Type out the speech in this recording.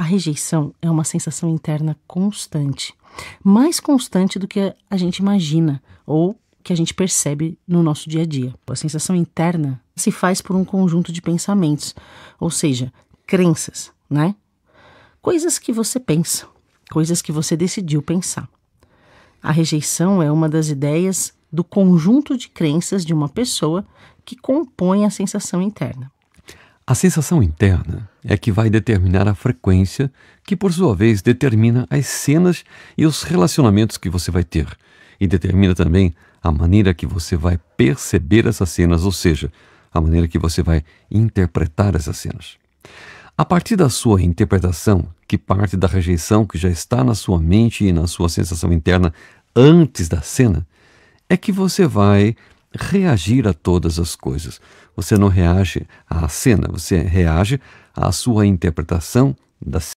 A rejeição é uma sensação interna constante, mais constante do que a gente imagina ou que a gente percebe no nosso dia a dia. A sensação interna se faz por um conjunto de pensamentos, ou seja, crenças, né? Coisas que você pensa, coisas que você decidiu pensar. A rejeição é uma das ideias do conjunto de crenças de uma pessoa que compõe a sensação interna. A sensação interna é que vai determinar a frequência, que por sua vez determina as cenas e os relacionamentos que você vai ter, e determina também a maneira que você vai perceber essas cenas, ou seja, a maneira que você vai interpretar essas cenas. A partir da sua interpretação, que parte da rejeição que já está na sua mente e na sua sensação interna antes da cena, é que você vai reagir a todas as coisas. Você não reage à cena, você reage à sua interpretação da